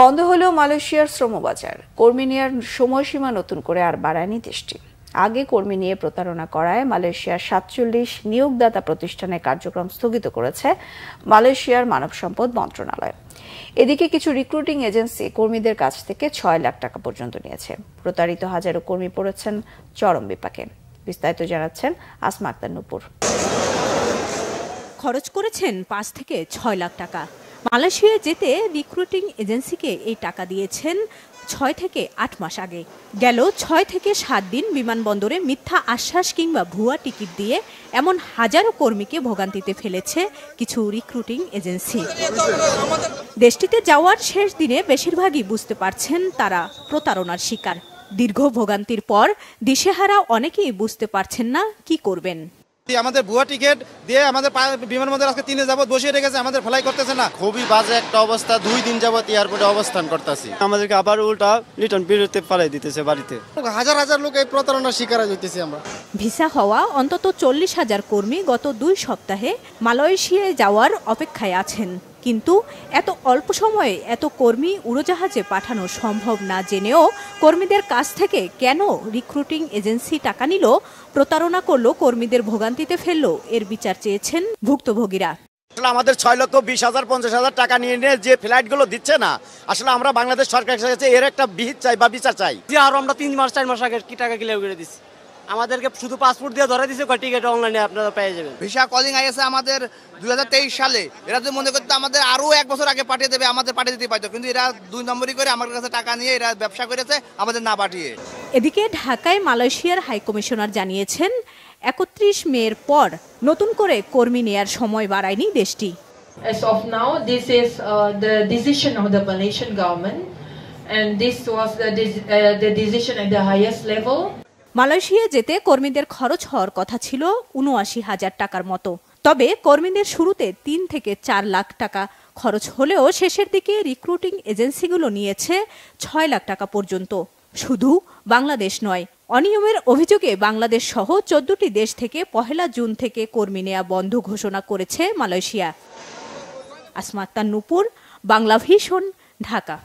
বন্ধ হলো মালয়েশিয়ার শ্রমবাজার কর্মী নেওয়ার সময়সীমা নতুন করে আর বাড়ায়নি দেশটি আগে কর্মী নিয়ে প্রতারণা করায় মালয়েশিয়ার সাতচল্লিশ নিয়োগদাতা প্রতিষ্ঠানের কার্যক্রম স্থগিত করেছে মালয়েশিয়ার মানব সম্পদ মন্ত্রণালয় এদিকে কিছু রিক্রুটিং এজেন্সি কর্মীদের কাছ থেকে ছয় লাখ টাকা পর্যন্ত নিয়েছে প্রতারিত হাজারো কর্মী পড়েছেন চরম বিপাকে বিস্তারিত জানাচ্ছেন আসমা আক্তার নুপুর খরচ করেছেন পাঁচ থেকে ছয় লাখ টাকা মালয়েশিয়া যেতে রিক্রুটিং এজেন্সিকে এই টাকা দিয়েছেন ছয় থেকে আট মাস আগে গেল ছয় থেকে সাত দিন বিমানবন্দরে মিথ্যা আশ্বাস কিংবা ভুয়া টিকিট দিয়ে এমন হাজারো কর্মীকে ভোগান্তিতে ফেলেছে কিছু রিক্রুটিং এজেন্সি দেশটিতে যাওয়ার শেষ দিনে বেশিরভাগই বুঝতে পারছেন তারা প্রতারণার শিকার দীর্ঘ ভোগান্তির পর দিশেহারা অনেকেই বুঝতে পারছেন না কি করবেন আমাদের ভুয়া টিকিট দিয়ে আমাদের বিমানবন্দর আজকে তিনে যাবত বসিয়ে রেখেছে আমাদের ফ্লাই করতেছে না খুবই বাজে একটা অবস্থা দুই দিন যাবত এয়ারপোর্টে অবস্থান করতেছি আমাদেরকে আবার উল্টা রিটার্ন বিরুদ্ধে পালাই দিতেছে বাড়িতে হাজার হাজার লোক এই প্রতারণার শিকার হইতেছি আমরা ভিসা হওয়া অন্তত চল্লিশ হাজার কর্মী গত দুই সপ্তাহে মালয়েশিয়ায় যাওয়ার অপেক্ষায় আছেন কিন্তু এত অল্প সময়ে এত কর্মী উড়োজাহাজে পাঠানো সম্ভব না জেনেও কর্মীদের কাছ থেকে কেন রিক্রুটিং এজেন্সি টাকা নিল প্রতারণা করলো কর্মীদের ভোগান্তিতে ফেললো এর বিচার চেয়েছেন ভুক্তভোগীরা আসলে আমাদের ছয় লক্ষ বিশ হাজার পঞ্চাশ হাজার টাকা নিয়ে নিয়ে যে ফ্লাইটগুলো দিচ্ছে না আসলে আমরা বাংলাদেশ সরকারের কাছে এর একটা বিহিত চাই বা বিচার চাই আর আমরা তিন মাস চার মাস আগে কি টাকা ক্লিয়ার করে দিচ্ছি আমাদেরকে শুধু পাসপোর্ট দিয়ে ধরে দিছে টিকিট অনলাইনে আপনারা পেয়ে যাবেন ভিসা কলিং আইএসে আমাদের দুই হাজার সালে এরা যদি মনে করতো আমাদের আরও এক বছর আগে পাঠিয়ে দেবে আমাদের পাঠিয়ে দিতে পারতো কিন্তু এরা দুই নম্বরই করে আমার কাছে টাকা নিয়ে এরা ব্যবসা করেছে আমাদের না পাঠিয়ে এদিকে ঢাকায় মালয়েশিয়ার হাইকমিশনার জানিয়েছেন একত্রিশ মেয়ের পর নতুন করে কর্মী নেয়ার সময় বাড়ায়নি দেশটি As of now, this is uh, the decision of the Malaysian government, and this was the, uh, the decision at the highest level. Malaysia যেতে কর্মীদের খরচ হওয়ার কথা ছিল উনআশি হাজার টাকার মতো তবে কর্মীদের শুরুতে তিন থেকে চার লাখ টাকা খরচ হলেও শেষের দিকে রিক্রুটিং এজেন্সিগুলো নিয়েছে ছয় লাখ টাকা পর্যন্ত শুধু বাংলাদেশ নয় অনিয়মের অভিযোগে বাংলাদেশ সহ চোদ্দটি দেশ থেকে পহেলা জুন থেকে কর্মী নেয়া বন্ধ ঘোষণা করেছে মালয়েশিয়া আসমাক্তা নুপুর বাংলা ভীষণ ঢাকা